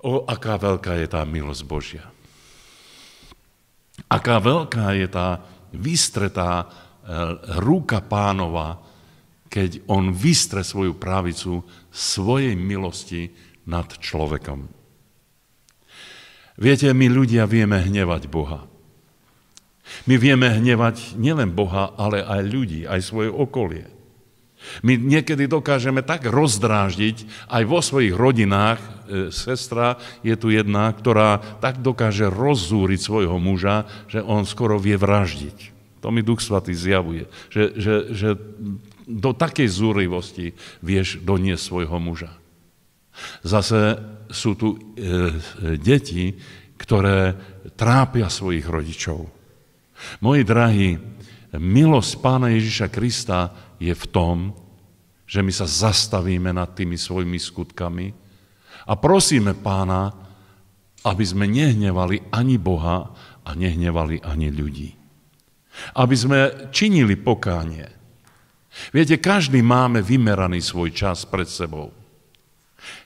O, aká veľká je tá milosť Božia. Aká veľká je tá vystretá e, ruka pánova, keď on vystre svoju pravicu svojej milosti nad človekom. Viete, my ľudia vieme hnevať Boha. My vieme hnevať nielen Boha, ale aj ľudí, aj svoje okolie. My niekedy dokážeme tak rozdráždiť aj vo svojich rodinách. E, sestra je tu jedna, ktorá tak dokáže rozzúriť svojho muža, že on skoro vie vraždiť. To mi Duch Svatý zjavuje, že, že, že do takej zúrivosti vieš doniesť svojho muža. Zase sú tu e, e deti, ktoré trápia svojich rodičov. Moji drahí, milosť Pána Ježiša Krista je v tom, že my sa zastavíme nad tými svojimi skutkami a prosíme Pána, aby sme nehnevali ani Boha a nehnevali ani ľudí. Aby sme činili pokánie. Viete, každý máme vymeraný svoj čas pred sebou.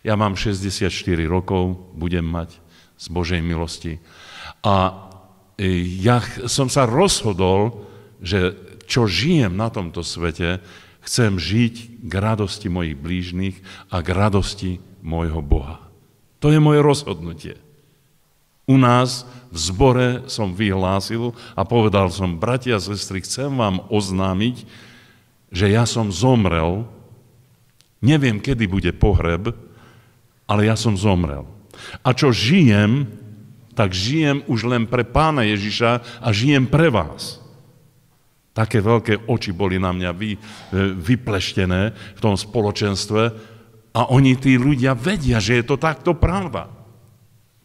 Ja mám 64 rokov, budem mať z Božej milosti. A e, ja som sa rozhodol, že čo žijem na tomto svete, chcem žiť k radosti mojich blížnych a k radosti môjho Boha. To je moje rozhodnutie. U nás v zbore som vyhlásil a povedal som, bratia a sestry, chcem vám oznámiť, že ja som zomrel, neviem, kedy bude pohreb, ale ja som zomrel. A čo žijem, tak žijem už len pre pána Ježiša a žijem pre vás. Také veľké oči boli na mňa vy, e, vypleštené v tom spoločenstve a oni, tí ľudia, vedia, že je to takto pravda.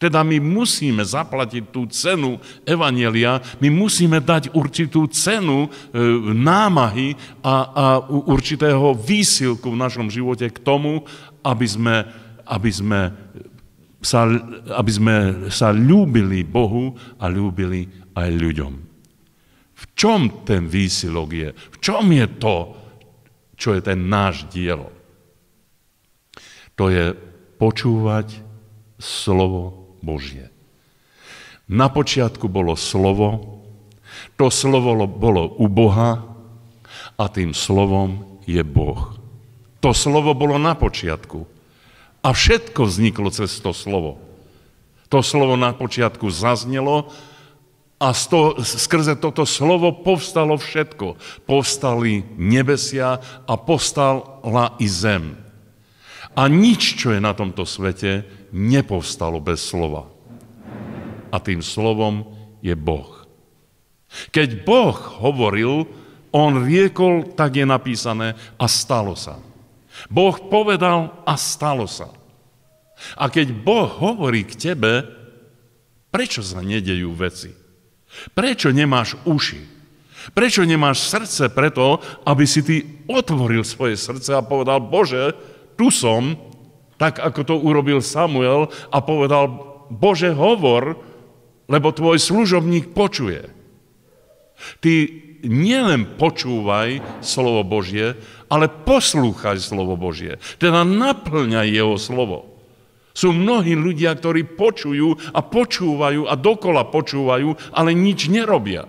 Teda my musíme zaplatiť tú cenu Evanielia, my musíme dať určitú cenu e, námahy a, a určitého výsilku v našom živote k tomu, aby sme, aby sme, sa, aby sme sa ľúbili Bohu a ľúbili aj ľuďom. V čom ten výsilok je? V čom je to, čo je ten náš diel? To je počúvať slovo Božie. Na počiatku bolo slovo, to slovo bolo u Boha a tým slovom je Boh. To slovo bolo na počiatku a všetko vzniklo cez to slovo. To slovo na počiatku zaznelo a to, skrze toto slovo povstalo všetko. Povstali nebesia a povstala i zem. A nič, čo je na tomto svete, nepovstalo bez slova. A tým slovom je Boh. Keď Boh hovoril, on riekol, tak je napísané, a stalo sa. Boh povedal a stalo sa. A keď Boh hovorí k tebe, prečo sa nedejú veci? Prečo nemáš uši? Prečo nemáš srdce preto, aby si ty otvoril svoje srdce a povedal, Bože, tu som, tak ako to urobil Samuel a povedal, Bože, hovor, lebo tvoj služobník počuje. Ty nielen počúvaj slovo Božie, ale poslúchaj slovo Božie. Teda naplňaj jeho slovo. Sú mnohí ľudia, ktorí počujú a počúvajú a dokola počúvajú, ale nič nerobia.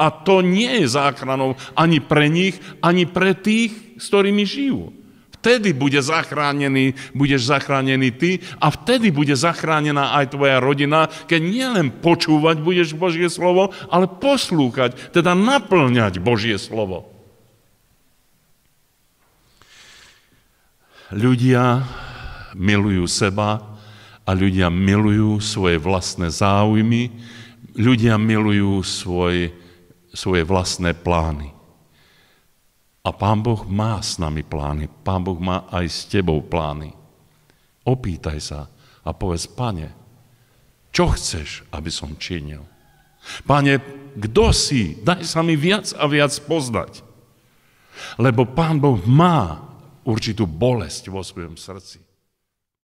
A to nie je záchranou ani pre nich, ani pre tých, s ktorými žijú. Vtedy bude zachránený, budeš zachránený ty a vtedy bude zachránená aj tvoja rodina, keď nielen počúvať budeš Božie slovo, ale poslúchať, teda naplňať Božie slovo. Ľudia milujú seba a ľudia milujú svoje vlastné záujmy, ľudia milujú svoj, svoje vlastné plány. A Pán Boh má s nami plány, Pán Boh má aj s tebou plány. Opýtaj sa a povedz, Pane, čo chceš, aby som činil? Pane, kto si? Daj sa mi viac a viac poznať. Lebo Pán Boh má určitú bolesť vo svojom srdci.